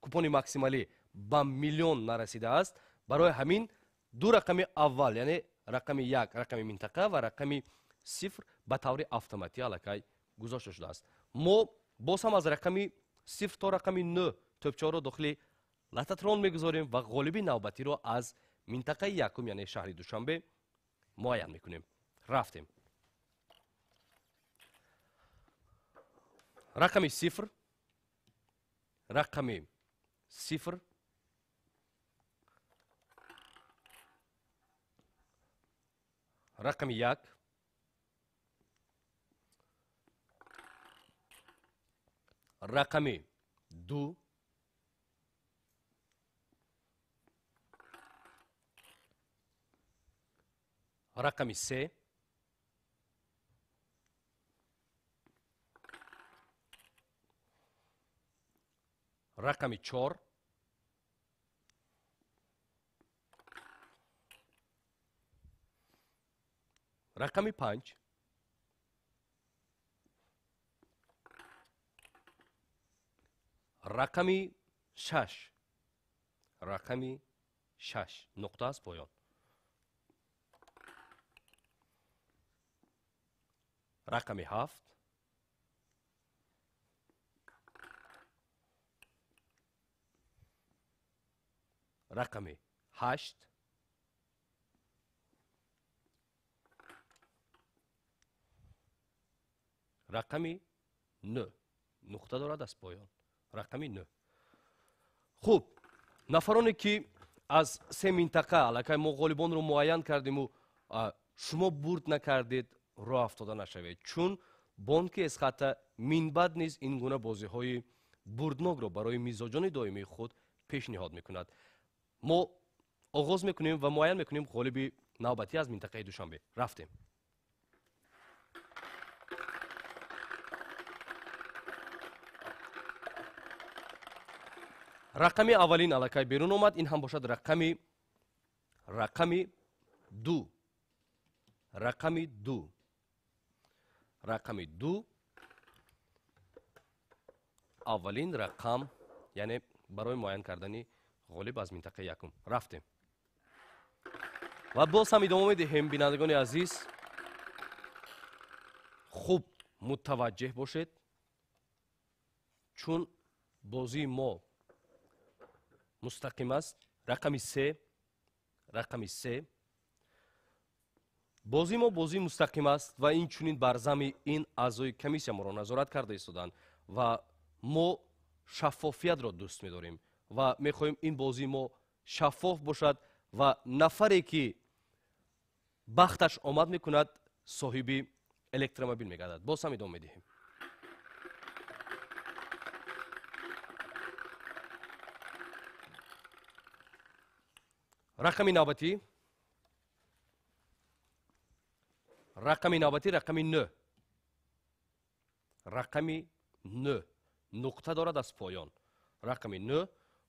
купони максималӣ ба миллион нарасидааст барои ҳамин ду рақами аввал яъне рақами як рақами минтақа ва рақами сифр ба таври автоматӣ аллакай гузошта шудааст мо боз ҳам аз рақами сифр то рақами н тӯбчаҳоро дохили лататрон мегузорем ва ғолиби навбатиро аз минтақаи якум яъне шаҳри душанбе муайян мекунем рафтем рақами сифр рақами сифр رقميات رقم دو رقم سه رقم چهار رقم پنج رقم شش رقم شش نقطه است پایان رقم هفت رقم هشت рақами н нуқта дорад аз поён рақами н хуб нафароне ки аз се минтақа аллакай мо ғолибонро муайян кардему шумо бурд накардед роҳ афтода нашавед чун бонки эсхата минбад низ ин гуна бозиҳои бурдногро барои мизоҷони доимии худ пешниҳод мекунад мо оғоз мекунем ва муайян мекунем ғолиби навбатӣ аз минтақаи душанбе рафтем рақами аввалин аллакай берун омад ин ҳам бошад рақами рақами ду рақами ду рақами ду аввалин рақам яъне барои муайян кардани ғолиб аз минтақаи якум рафтем ва боз ҳам идома медиҳем бинандагони азиз хуб мутаваҷҷеҳ бошед чун бозии мо мустақим аст рақами се рақами се бозӣ мо бозии мустақим аст ва инчунин бар зами ин аъзои комиссия моро назорат карда истоданд ва мо шаффофиятро дӯст медорем ва мехоҳем ин бозии мо шаффоф бошад ва нафаре ки бахташ омад мекунад соҳиби электромобил мегардад боз ҳам идома медиҳем рақами навбатӣ рақами навбатӣ рақами н рақами н нуқта дорад аз поён рақами н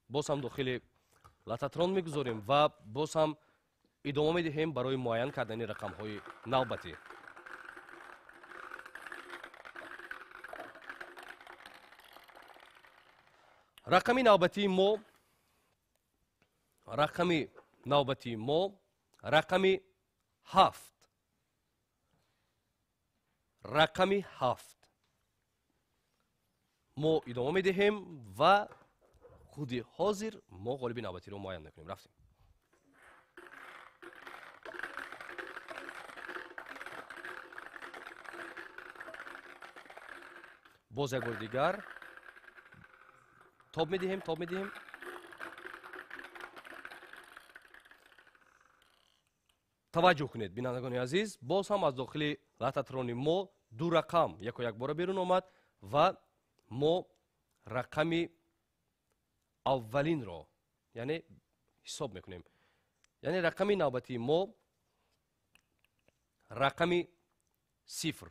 боз ҳам дохили лататрон мегузорем ва боз ҳам идома медиҳем барои муайян кардани рақамҳои навбатӣ рақами навбатии мо рақами نوبتی ما رقمی هفت رقمی هفت ما ادامه میدهیم و خودی حاضر ما غالبی نوبتی رو معاین نکنیم رفتیم باز یک دیگر تاب میدهیم تاب میدهیم таваҷҷӯҳ кунед бинандагони азиз боз ҳам аз дохили лататрони мо ду рақам яко якбора берун омад ва мо рақами аввалинро яъне ҳисоб мекунем яъне рақами навбатии мо рақами сифр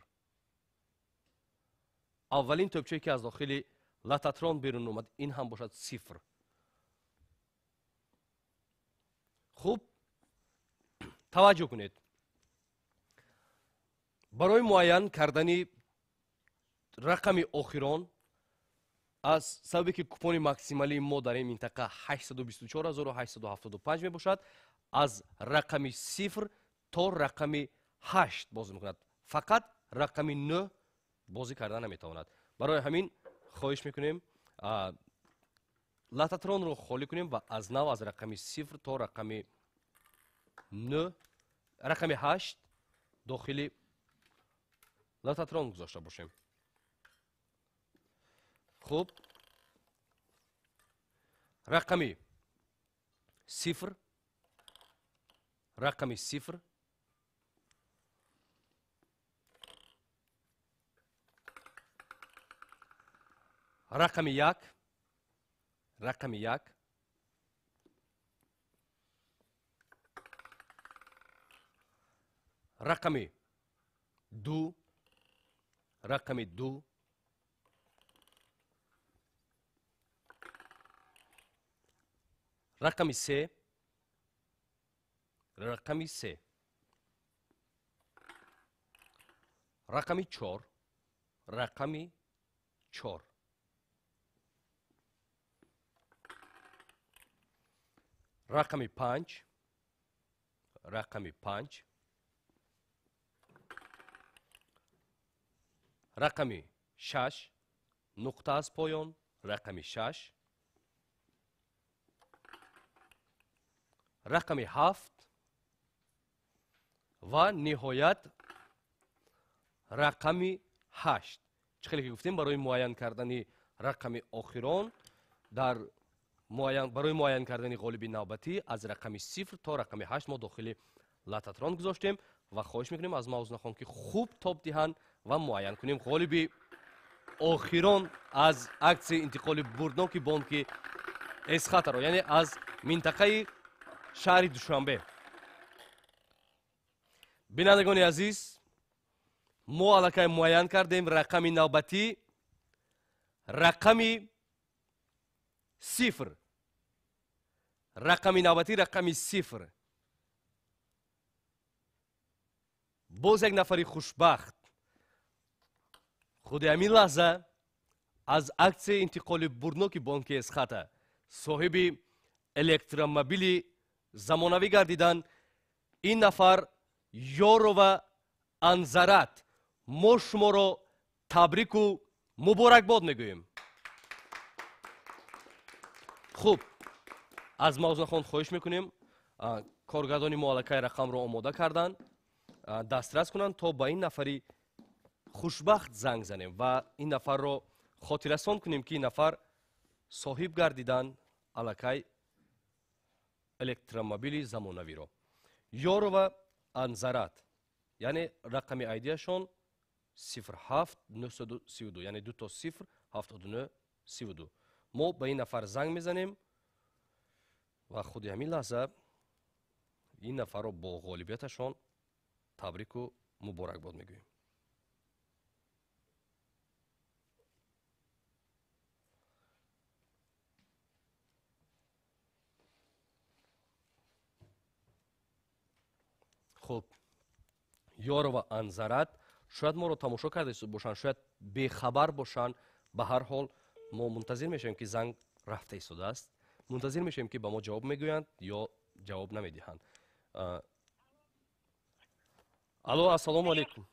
аввалин тӯбчае ки аз дохили лататрон берун омад ин ҳам бошад сифр хуб таваҷҷӯҳ кунед барои муайян кардани рақами охирон аз сабабе ки купони максималии мо дар ин минтақа 824875 мебошад аз рақами сифр то рақами ҳашт бозӣ мекунад фақат рақами нӯ бозӣ карда наметавонад барои ҳамин хоҳиш мекунем лататронро холӣ кунем ва аз нав аз рақами сифр то рақами نو رقم هشت داخلی لاتاترون گذاشته باشیم خوب رقمی صفر رقمی صفر رقمی یک رقمی یک रकम दो रकम दो रकम से रकम से रकम चोर रकम चोर रकम पांच रकम पांच рақами шаш нуқта аз поён рақами шаш рақами ҳафт ва ниҳоят рақами ҳашт чӣ хеле ки гуфтем барои муайян кардани рақами охирон дар барои муайян кардани ғолиби навбатӣ аз рақами сифр то рақами ҳашт мо дохили лататрон гузоштем ва хоҳиш мекунем аз мавзунахон ки хуб тоб диҳанд ва муайян кунем ғолиби охирон аз аксияи интиқоли бурдноки бонки эсхатаро яъне аз минтақаи шаҳри душанбе бинандагони азиз мо аллакай муайян кардем рақами навбатӣ рақами сифр рақами навбатӣ рақами сифр боз як нафари хушбахт худи ҳамин лаҳза аз аксияи интиқоли бурноки бонки эсхата соҳиби электромобили замонавӣ гардидан ин нафар ёрова анзарат мо шуморо табрику муборакбод мегӯем хуб аз мавзунахон хоҳиш мекунем коргардони муаллакаи рақамро омода кардан дастрас кунанд то ба ин нафари хушбахт занг занем ва ин нафарро хотиррасон кунем ки ин нафар соҳиб гардидан аллакай электромобили замонавиро ёрова анзарат яъне рақами айдиашон сифрҳафт нсду сду яъне дуто сифр ҳафтодну сду мо ба ин нафар занг мезанем ва худи ҳамин лаҳза ин нафарро бо ғолибияташон табрику муборакбод мегӯем хуб ёр ва анзарат шояд моро тамошо карда истодбошанд шояд бехабар бошанд ба ҳар ҳол мо мунтазир мешавем ки занг рафта истодааст мунтазир мешавем ки ба мо ҷавоб мегӯянд ё ҷавоб намедиҳанд ало ассалому алейкум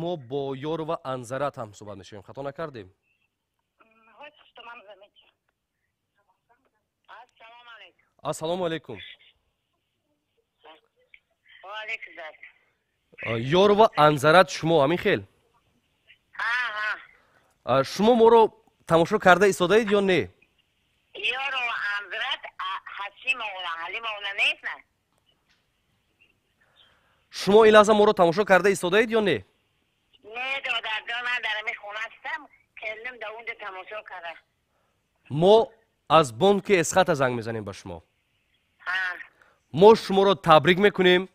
мо бо ёр ва анзарат ҳам суҳбат мешавем хато накардем ассалому алейкум یوروا انزرت شما همین خیل ها ها شما ما رو تماشا کرده ایستاده اید یا نه یوروا انزرت حسیم اولا حلیم اولا نیست شما این لحظه ما رو تماشا کرده ایستاده اید یا نه نه دادر دا من در می خونه استم کلم در اونده تماشا کرده ما از بانک اسخط زنگ میزنیم با شما ها. ما شما رو تبریک میکنیم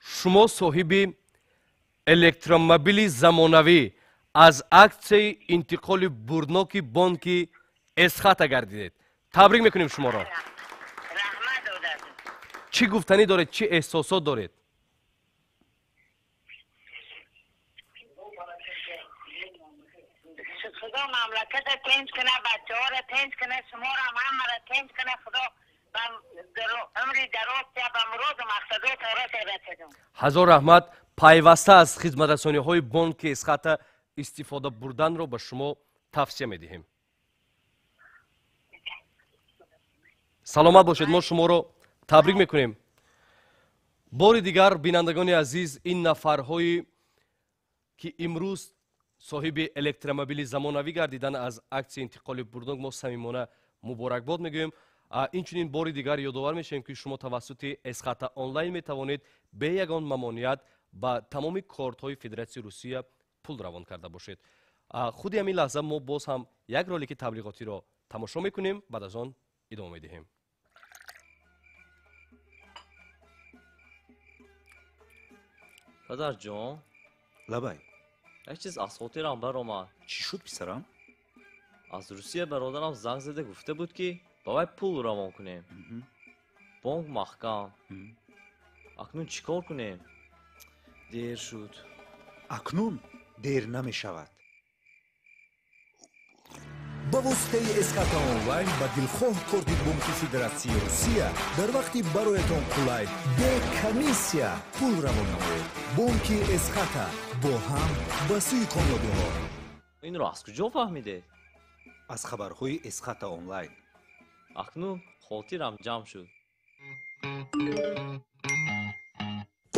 شما صاحب الکترومبیلی زمانوی از اکسی انتقال برناکی بانکی اسخات اگر تبریک میکنیم شما را رحمت چی گفتنی دارید؟ چی احساسات دارید؟ خدا مملکت را تینج کنه بچه ها را تینج کنه شما را مملکت را تینج کنه خدا ҳазор раҳмат пайваста аз хизматрасониҳои бонки изхата истифода бурданро ба шумо тавсия медиҳем саломат бошед мо шуморо табрик мекунем бори дигар бинандагони азиз ин нафарҳои ки имрӯз соҳиби электромобили замонавӣ гардидан аз аксияи интиқоли бурдонг мо самимона муборакбод мегӯем инчунин бори дигар ёдовар мешавем ки шумо тавассути эсхата онлайн метавонед бе ягон мамоният ба тамоми кортҳои федератсияи русия пул равон карда бошед худи ҳамин лаҳза мо боз ҳам як ролики таблиғотиро тамошо мекунем баъд аз он идома медиҳем падарҷон лабай як чиз аз хотирам баромад чӣ шуд писарам аз русия бародарам занг зада гуфта буд ки ба вай пул равон кунем бонк маҳкам акнун чӣ кор кунем дер шуд акнун дер намешавад ба воситаи эската онлайн ба дилхоҳ корди бонки федератсии русия дар вақти бароятон қулай бе комиссия пул равон намоед бонки эската бо ҳам ба сӯи комёбиҳо инро аз куҷо фаҳмидед аз хабарҳои эската онлайн акнун хотирам ҷамъ шуд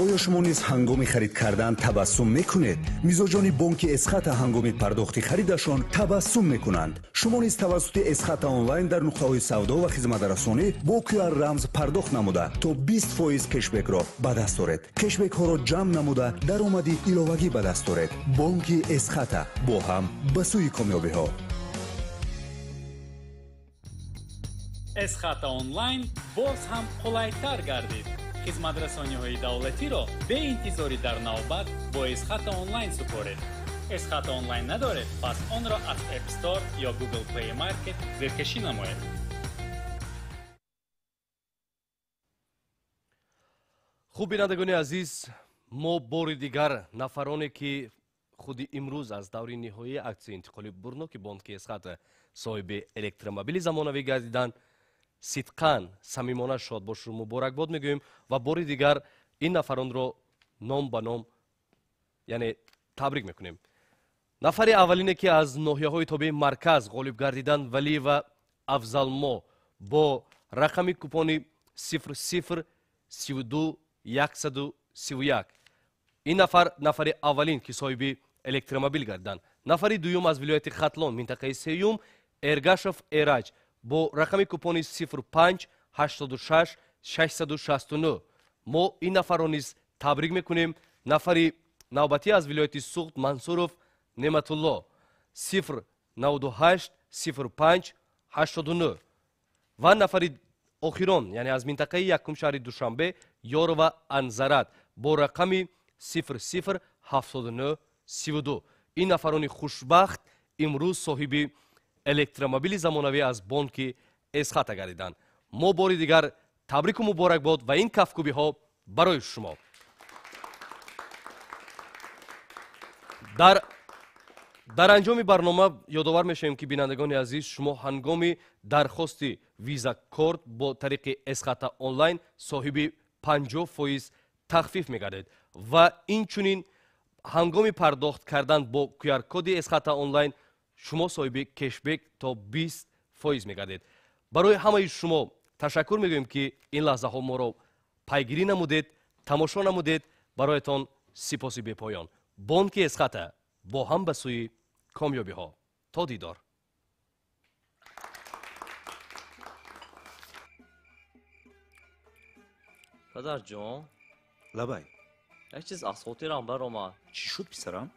оё шумо низ ҳангоми харид кардан табассум мекунед мизоҷони бонки эсхата ҳангоми пардохти харидашон табассум мекунанд шумо низ тавассути эсхата онлайн дар нуқтаҳои савдо ва хизматрасонӣ бо кюар рамз пардохт намуда то бист фоиз кешбекро ба даст оред кешбекҳоро ҷамъ намуда даромади иловагӣ ба даст оред бонки эсхата бо ҳам ба сӯи комёбиҳо эсхата онлайн боз ҳам қулайтар гардид хизматрасониҳои давлатиро бе интизорӣ дар навбат бо эсхата онлайн супоред эсхата онлайн надоред пас онро аз appstor ё google play market зеркашӣ намоед хуб бинандагони азиз мо бори дигар нафароне ки худи имрӯз аз даври ниҳоии аксияи интиқоли бурно ки бонки эсхат соҳиби электромобили замонавӣ гардиданд сидқан самимона шод бошу муборакбод мегӯем ва бори дигар ин нафаронро ном ба ном яъне табрик мекунем нафари аввалине ки аз ноҳияҳои тобеи марказ ғолиб гардидан вали ва афзалмо бо рақами купони сифр сифр сду яксаду сиву як ин нафар нафари аввалин ки соҳиби электромобил гардиданд нафари дуюм аз вилояти хатлон минтақаи сеюм эргашов эраҷ бо рақами купони 0586 669 мо ин нафарро низ табрик мекунем нафари навбатӣ аз вилояти суғд мансуров нематулло 098 05 89 ва нафари охирон яъне аз минтақаи якум шаҳри душанбе ёрова анзарат бо рақами 00 79 32 ин нафарони хушбахт имрӯз соҳиби электромобили замонавӣ аз бонки эсхата гардиданд мо бори дигар табрику муборак бод ва ин кафкубиҳо барои шумо дар дар анҷоми барнома ёдовар мешавем ки бинандагони азиз шумо ҳангоми дархости визакорд бо тариқи эсхата онлайн соҳиби панҷоҳ фоиз тахфиф мегардед ва инчунин ҳангоми пардохт кардан бо кюаркоди эсхата онлайн шумо соҳиби кешбек то 20 фоиз мегардед барои ҳамаи шумо ташаккур мегӯем ки ин лаҳзаҳо моро пайгирӣ намудед тамошо намудед бароятон сипоси бепоён бонки эсхата бо ҳам ба сӯи комёбиҳо то дидор падарҷон лабай як чиз аз хотирам баромад чӣ шуд писарам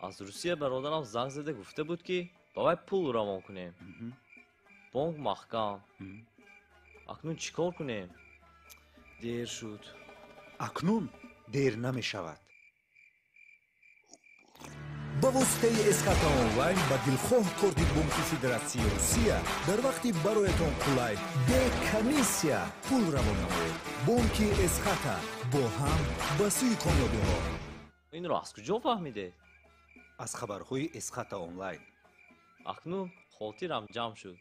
аз русия бародарам занг зада гуфта буд ки ба вай пул равон кунем бонк маҳкам акнун чӣ кор кунем дер шуд акнун дер намешавад ба воситаи эсхата онлайн ба дилхоҳ корди бонки федератсияи русия дар вақти бароятон қулай бе комиссия пул равон намоед бонки эсхата бо ҳам ба сӯи комёбиҳо инро аз куҷо фаҳмидед аз хабарҳои эсхата онлайн акнун хотирам ҷамъ шуд